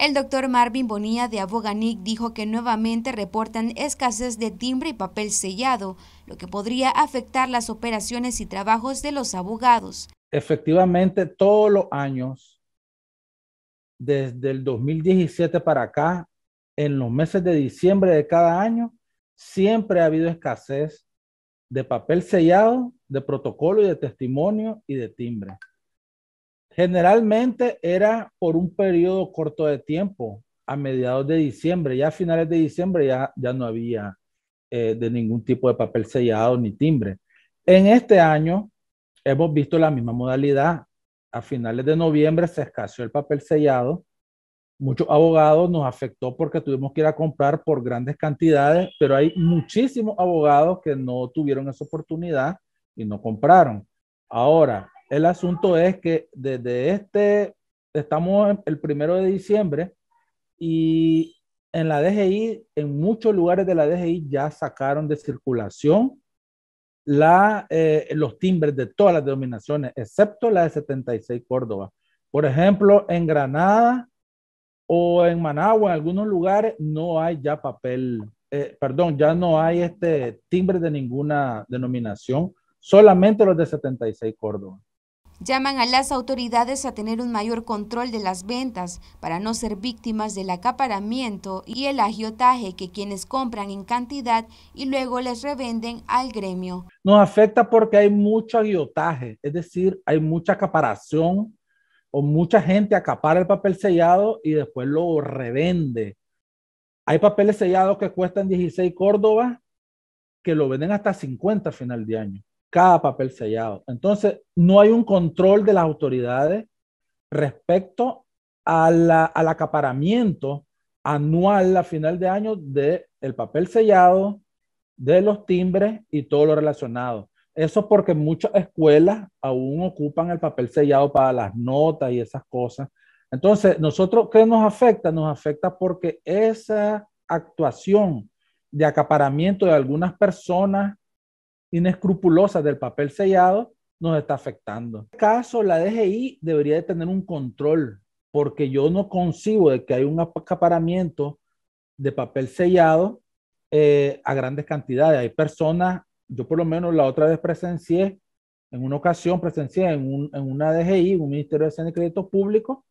El doctor Marvin Bonilla de Aboganic dijo que nuevamente reportan escasez de timbre y papel sellado, lo que podría afectar las operaciones y trabajos de los abogados. Efectivamente, todos los años, desde el 2017 para acá, en los meses de diciembre de cada año, siempre ha habido escasez de papel sellado, de protocolo y de testimonio y de timbre. Generalmente era por un periodo corto de tiempo, a mediados de diciembre, ya a finales de diciembre ya, ya no había eh, de ningún tipo de papel sellado ni timbre. En este año hemos visto la misma modalidad. A finales de noviembre se escaseó el papel sellado. Muchos abogados nos afectó porque tuvimos que ir a comprar por grandes cantidades, pero hay muchísimos abogados que no tuvieron esa oportunidad y no compraron. Ahora, el asunto es que desde este, estamos el primero de diciembre y en la DGI, en muchos lugares de la DGI ya sacaron de circulación la, eh, los timbres de todas las denominaciones, excepto la de 76 Córdoba. Por ejemplo, en Granada o en Managua, en algunos lugares, no hay ya papel, eh, perdón, ya no hay este timbre de ninguna denominación, solamente los de 76 Córdoba. Llaman a las autoridades a tener un mayor control de las ventas para no ser víctimas del acaparamiento y el agiotaje que quienes compran en cantidad y luego les revenden al gremio. Nos afecta porque hay mucho agiotaje, es decir, hay mucha acaparación o mucha gente acapara el papel sellado y después lo revende. Hay papeles sellados que cuestan 16 Córdobas que lo venden hasta 50 a final de año cada papel sellado. Entonces, no hay un control de las autoridades respecto al acaparamiento anual a final de año del el papel sellado, de los timbres y todo lo relacionado. Eso porque muchas escuelas aún ocupan el papel sellado para las notas y esas cosas. Entonces, nosotros, ¿qué nos afecta? Nos afecta porque esa actuación de acaparamiento de algunas personas inescrupulosas del papel sellado nos está afectando. En este caso, la DGI debería de tener un control, porque yo no concibo de que hay un acaparamiento de papel sellado eh, a grandes cantidades. Hay personas, yo por lo menos la otra vez presencié, en una ocasión presencié en, una DGI, un Ministerio de Hacienda y Crédito Público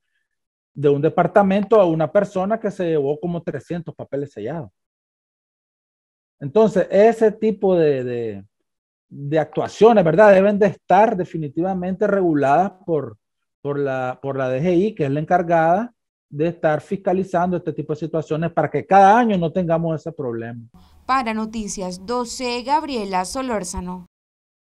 de un departamento a una persona que se llevó como 300 papeles sellados. Entonces, ese tipo de, de actuaciones, ¿verdad? Deben de estar definitivamente reguladas por, por, la, por la DGI, que es la encargada de estar fiscalizando este tipo de situaciones para que cada año no tengamos ese problema. Para Noticias 12, Gabriela Solórzano.